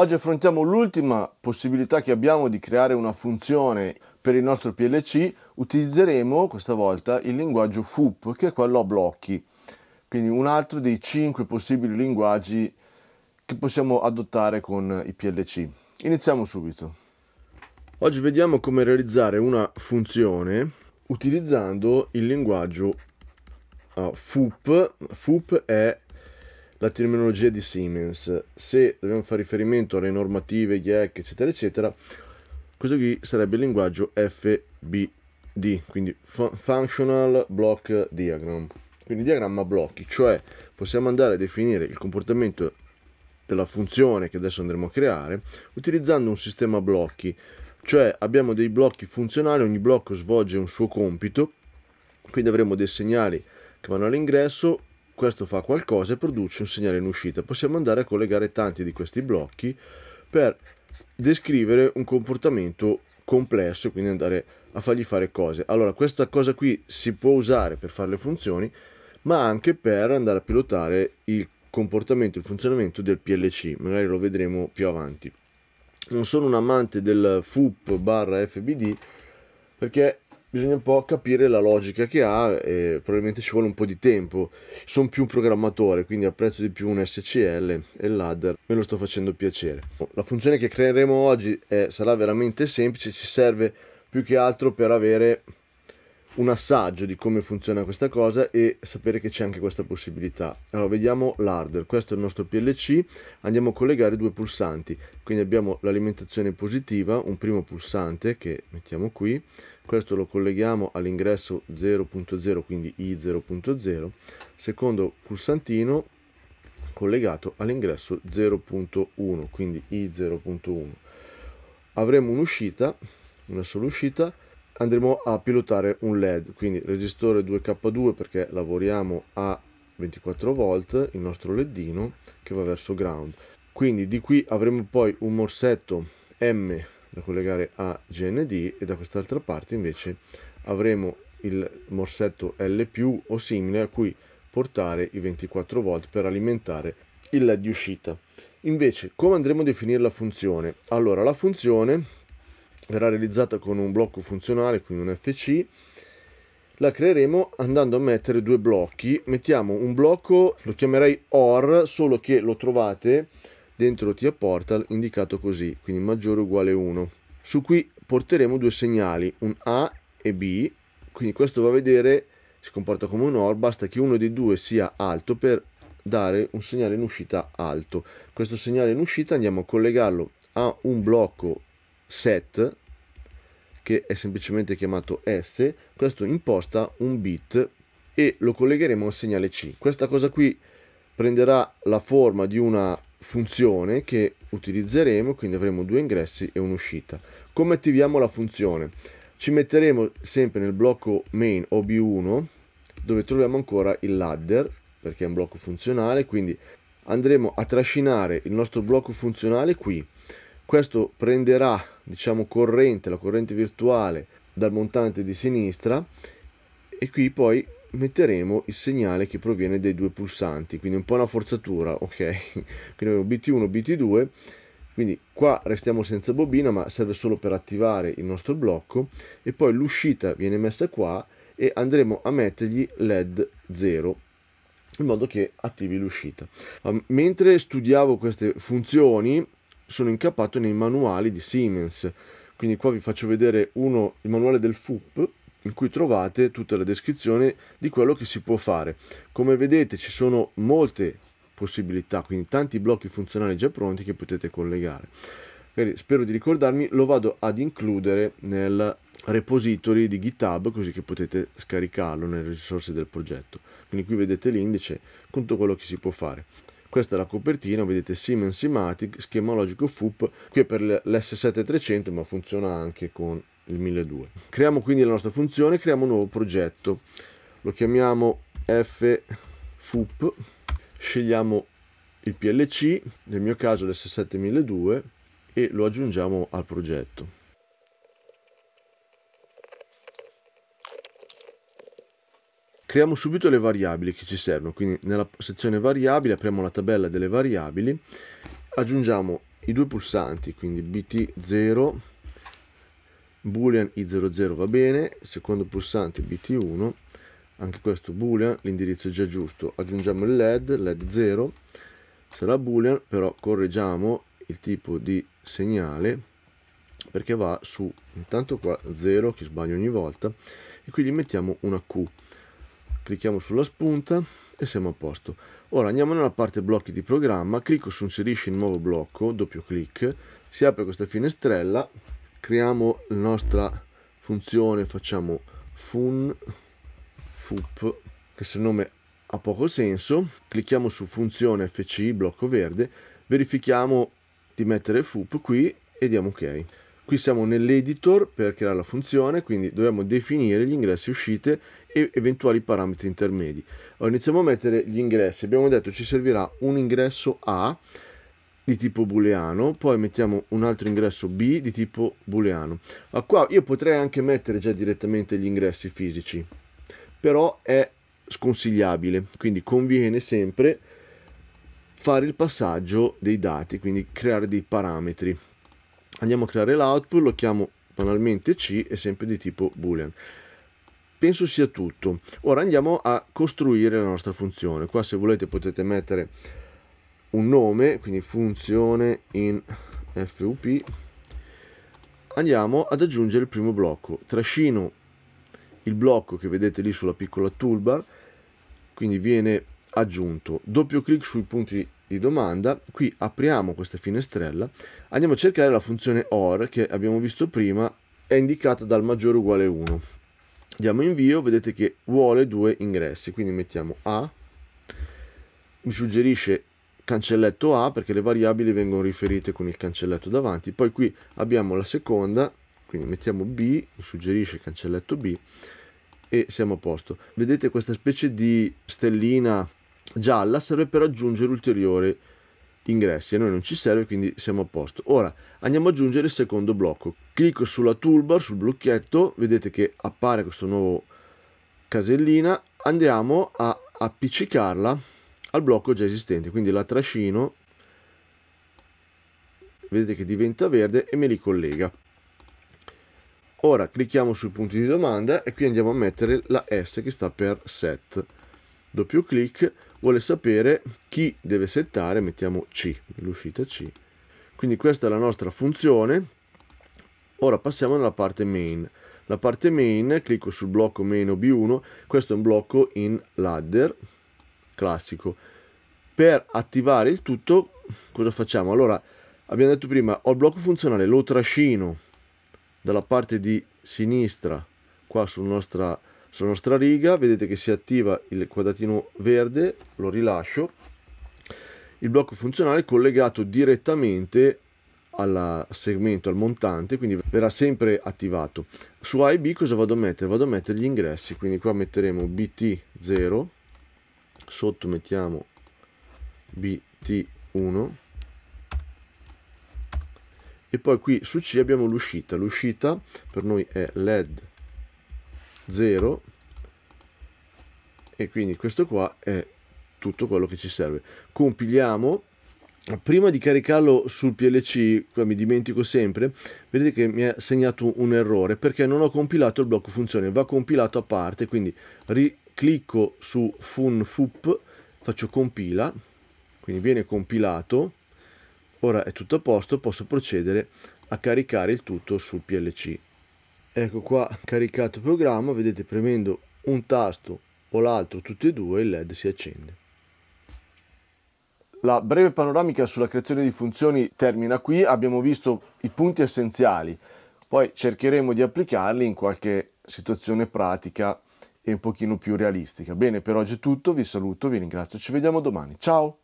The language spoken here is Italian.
Oggi affrontiamo l'ultima possibilità che abbiamo di creare una funzione per il nostro PLC. Utilizzeremo questa volta il linguaggio FUP, che è quello a blocchi. Quindi un altro dei cinque possibili linguaggi che possiamo adottare con i PLC. Iniziamo subito. Oggi vediamo come realizzare una funzione utilizzando il linguaggio eh, FUP. FUP è la terminologia di Siemens, se dobbiamo fare riferimento alle normative IEC, eccetera, eccetera, questo qui sarebbe il linguaggio FBD, quindi Functional Block Diagram, quindi diagramma blocchi, cioè possiamo andare a definire il comportamento della funzione che adesso andremo a creare utilizzando un sistema blocchi, cioè abbiamo dei blocchi funzionali, ogni blocco svolge un suo compito, quindi avremo dei segnali che vanno all'ingresso, questo fa qualcosa e produce un segnale in uscita. Possiamo andare a collegare tanti di questi blocchi per descrivere un comportamento complesso quindi andare a fargli fare cose. Allora, questa cosa qui si può usare per fare le funzioni, ma anche per andare a pilotare il comportamento, il funzionamento del PLC, magari lo vedremo più avanti. Non sono un amante del FUP barra FBD perché bisogna un po' capire la logica che ha e probabilmente ci vuole un po' di tempo. Sono più un programmatore, quindi apprezzo di più un SCL e ladder me lo sto facendo piacere. La funzione che creeremo oggi è, eh, sarà veramente semplice, ci serve più che altro per avere un assaggio di come funziona questa cosa e sapere che c'è anche questa possibilità. Allora vediamo l'hardware, questo è il nostro PLC, andiamo a collegare due pulsanti, quindi abbiamo l'alimentazione positiva, un primo pulsante che mettiamo qui, questo lo colleghiamo all'ingresso 0.0 quindi I0.0, secondo pulsantino collegato all'ingresso 0.1 quindi I0.1. Avremo un'uscita, una sola uscita, andremo a pilotare un LED, quindi resistore 2K2 perché lavoriamo a 24 volt, il nostro ledino che va verso ground. Quindi di qui avremo poi un morsetto M da collegare a GND e da quest'altra parte invece avremo il morsetto L+, o simile, a cui portare i 24 volt per alimentare il LED di uscita. Invece, come andremo a definire la funzione? Allora, la funzione verrà realizzata con un blocco funzionale, quindi un FC, la creeremo andando a mettere due blocchi. Mettiamo un blocco, lo chiamerei OR, solo che lo trovate dentro TIA Portal indicato così, quindi maggiore uguale 1. Su qui porteremo due segnali, un A e B, quindi questo va a vedere, si comporta come un OR, basta che uno dei due sia alto per dare un segnale in uscita alto. Questo segnale in uscita andiamo a collegarlo a un blocco set che è semplicemente chiamato S, questo imposta un bit e lo collegheremo al segnale C. Questa cosa qui prenderà la forma di una funzione che utilizzeremo, quindi avremo due ingressi e un'uscita. Come attiviamo la funzione? Ci metteremo sempre nel blocco main ob1 dove troviamo ancora il ladder perché è un blocco funzionale, quindi andremo a trascinare il nostro blocco funzionale qui questo prenderà diciamo corrente la corrente virtuale dal montante di sinistra e qui poi metteremo il segnale che proviene dai due pulsanti quindi un po' una forzatura ok quindi abbiamo BT1 BT2 quindi qua restiamo senza bobina ma serve solo per attivare il nostro blocco e poi l'uscita viene messa qua e andremo a mettergli led 0 in modo che attivi l'uscita mentre studiavo queste funzioni sono incappato nei manuali di Siemens. Quindi qua vi faccio vedere uno, il manuale del FUP, in cui trovate tutta la descrizione di quello che si può fare. Come vedete ci sono molte possibilità, quindi tanti blocchi funzionali già pronti che potete collegare. spero di ricordarmi, lo vado ad includere nel repository di GitHub così che potete scaricarlo nelle risorse del progetto. Quindi qui vedete l'indice con tutto quello che si può fare. Questa è la copertina, vedete Siemens Simatic, schema logico FUP, qui è per l'S7300 ma funziona anche con il 1200. Creiamo quindi la nostra funzione, creiamo un nuovo progetto, lo chiamiamo FFUP, scegliamo il PLC, nel mio caso ls 7002 e lo aggiungiamo al progetto. Creiamo subito le variabili che ci servono, quindi nella sezione variabili apriamo la tabella delle variabili, aggiungiamo i due pulsanti, quindi bt0, boolean i00 va bene, secondo pulsante bt1, anche questo boolean, l'indirizzo è già giusto, aggiungiamo il led, led 0, sarà boolean, però correggiamo il tipo di segnale perché va su intanto qua 0 che sbaglio ogni volta e quindi mettiamo una Q clicchiamo sulla spunta e siamo a posto. Ora andiamo nella parte blocchi di programma, clicco su inserisci il nuovo blocco, doppio clic, si apre questa finestrella, creiamo la nostra funzione, facciamo fun fup, che se il nome ha poco senso, clicchiamo su funzione fci blocco verde, verifichiamo di mettere fup qui e diamo ok qui siamo nell'editor per creare la funzione, quindi dobbiamo definire gli ingressi e uscite e eventuali parametri intermedi. Allora iniziamo a mettere gli ingressi, abbiamo detto ci servirà un ingresso A di tipo booleano, poi mettiamo un altro ingresso B di tipo booleano. Ma qua io potrei anche mettere già direttamente gli ingressi fisici, però è sconsigliabile, quindi conviene sempre fare il passaggio dei dati, quindi creare dei parametri andiamo a creare l'output, lo chiamo banalmente C e sempre di tipo boolean. Penso sia tutto. Ora andiamo a costruire la nostra funzione. Qua se volete potete mettere un nome, quindi funzione in FUP. Andiamo ad aggiungere il primo blocco. Trascino il blocco che vedete lì sulla piccola toolbar, quindi viene aggiunto. Doppio clic sui punti di domanda, qui apriamo questa finestrella, andiamo a cercare la funzione OR che abbiamo visto prima è indicata dal maggiore uguale 1. Diamo invio, vedete che vuole due ingressi, quindi mettiamo A, mi suggerisce cancelletto A perché le variabili vengono riferite con il cancelletto davanti, poi qui abbiamo la seconda, quindi mettiamo B, mi suggerisce cancelletto B e siamo a posto. Vedete questa specie di stellina gialla serve per aggiungere ulteriori ingressi e noi non ci serve quindi siamo a posto ora andiamo ad aggiungere il secondo blocco clicco sulla toolbar sul blocchetto vedete che appare questa nuova casellina andiamo a appiccicarla al blocco già esistente quindi la trascino vedete che diventa verde e me li collega ora clicchiamo sui punti di domanda e qui andiamo a mettere la S che sta per set doppio clic vuole sapere chi deve settare, mettiamo C, l'uscita C. Quindi questa è la nostra funzione. Ora passiamo alla parte main. La parte main, clicco sul blocco meno B1, questo è un blocco in ladder classico. Per attivare il tutto, cosa facciamo? Allora, abbiamo detto prima, ho il blocco funzionale, lo trascino dalla parte di sinistra, qua sulla nostra sono strariga vedete che si attiva il quadratino verde lo rilascio il blocco funzionale è collegato direttamente al segmento al montante quindi verrà sempre attivato su A e B cosa vado a mettere? vado a mettere gli ingressi quindi qua metteremo BT0 sotto mettiamo BT1 e poi qui su C abbiamo l'uscita l'uscita per noi è LED 0 e quindi questo qua è tutto quello che ci serve compiliamo prima di caricarlo sul PLC, qua mi dimentico sempre, vedete che mi ha segnato un errore perché non ho compilato il blocco funzione, va compilato a parte, quindi riclicco su funfup, faccio compila, quindi viene compilato, ora è tutto a posto, posso procedere a caricare il tutto sul PLC ecco qua caricato il programma vedete premendo un tasto o l'altro tutti e due il led si accende la breve panoramica sulla creazione di funzioni termina qui abbiamo visto i punti essenziali poi cercheremo di applicarli in qualche situazione pratica e un pochino più realistica bene per oggi è tutto vi saluto vi ringrazio ci vediamo domani ciao